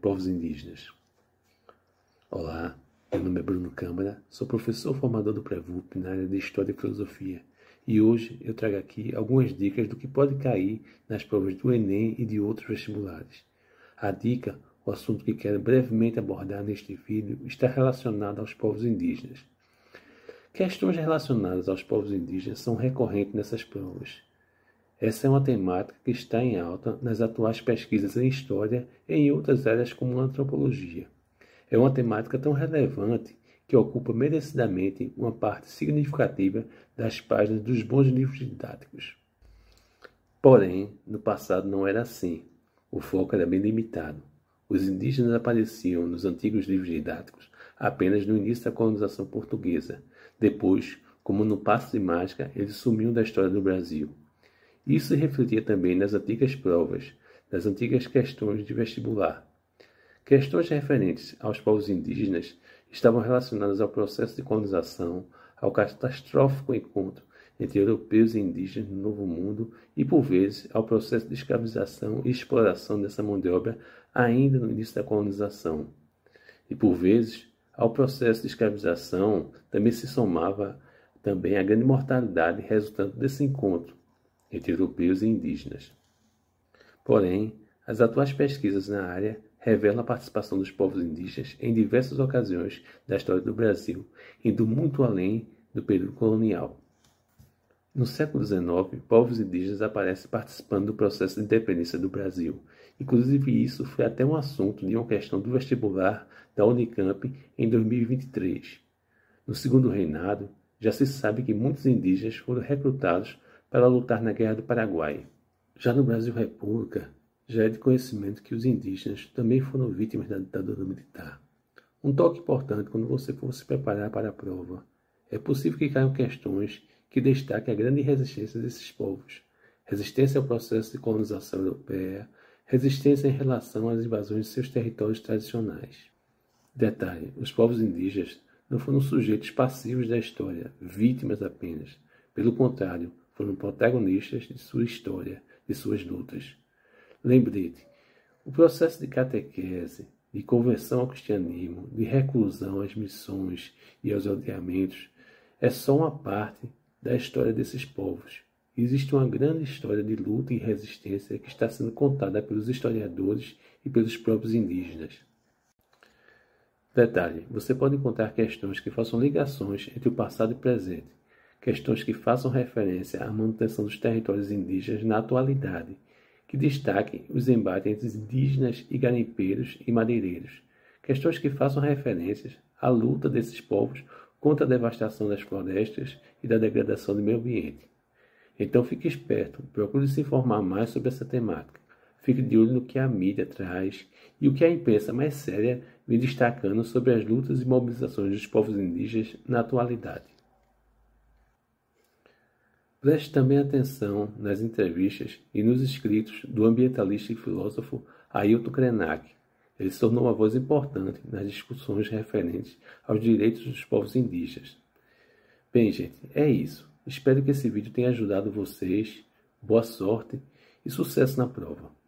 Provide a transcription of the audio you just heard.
povos indígenas. Olá, meu nome é Bruno Câmara, sou professor formador do PREVUP na área de História e Filosofia e hoje eu trago aqui algumas dicas do que pode cair nas provas do Enem e de outros vestibulares. A dica, o assunto que quero brevemente abordar neste vídeo, está relacionado aos povos indígenas. Questões relacionadas aos povos indígenas são recorrentes nessas provas. Essa é uma temática que está em alta nas atuais pesquisas em história e em outras áreas como a antropologia. É uma temática tão relevante que ocupa merecidamente uma parte significativa das páginas dos bons livros didáticos. Porém, no passado não era assim. O foco era bem limitado. Os indígenas apareciam nos antigos livros didáticos apenas no início da colonização portuguesa. Depois, como no passo de mágica, eles sumiam da história do Brasil. Isso se refletia também nas antigas provas, nas antigas questões de vestibular. Questões referentes aos povos indígenas estavam relacionadas ao processo de colonização, ao catastrófico encontro entre europeus e indígenas no Novo Mundo e, por vezes, ao processo de escravização e exploração dessa mão de obra ainda no início da colonização. E, por vezes, ao processo de escravização também se somava também a grande mortalidade resultante desse encontro, entre europeus e indígenas. Porém, as atuais pesquisas na área revelam a participação dos povos indígenas em diversas ocasiões da história do Brasil, indo muito além do período colonial. No século XIX, povos indígenas aparecem participando do processo de independência do Brasil. Inclusive, isso foi até um assunto de uma questão do vestibular da Unicamp em 2023. No segundo reinado, já se sabe que muitos indígenas foram recrutados para lutar na Guerra do Paraguai. Já no Brasil República, já é de conhecimento que os indígenas também foram vítimas da ditadura militar. Um toque importante quando você for se preparar para a prova. É possível que caiam questões que destaquem a grande resistência desses povos. Resistência ao processo de colonização europeia, resistência em relação às invasões de seus territórios tradicionais. Detalhe: os povos indígenas não foram sujeitos passivos da história, vítimas apenas. Pelo contrário, foram protagonistas de sua história, de suas lutas. Lembre-te, o processo de catequese, de conversão ao cristianismo, de reclusão às missões e aos aldeamentos, é só uma parte da história desses povos. Existe uma grande história de luta e resistência que está sendo contada pelos historiadores e pelos próprios indígenas. Detalhe: você pode encontrar questões que façam ligações entre o passado e o presente questões que façam referência à manutenção dos territórios indígenas na atualidade, que destaquem os embates entre indígenas e garimpeiros e madeireiros, questões que façam referências à luta desses povos contra a devastação das florestas e da degradação do meio ambiente. Então fique esperto, procure se informar mais sobre essa temática. Fique de olho no que a mídia traz e o que a imprensa mais séria vem destacando sobre as lutas e mobilizações dos povos indígenas na atualidade. Preste também atenção nas entrevistas e nos escritos do ambientalista e filósofo Ailton Krenak. Ele se tornou uma voz importante nas discussões referentes aos direitos dos povos indígenas. Bem, gente, é isso. Espero que esse vídeo tenha ajudado vocês. Boa sorte e sucesso na prova.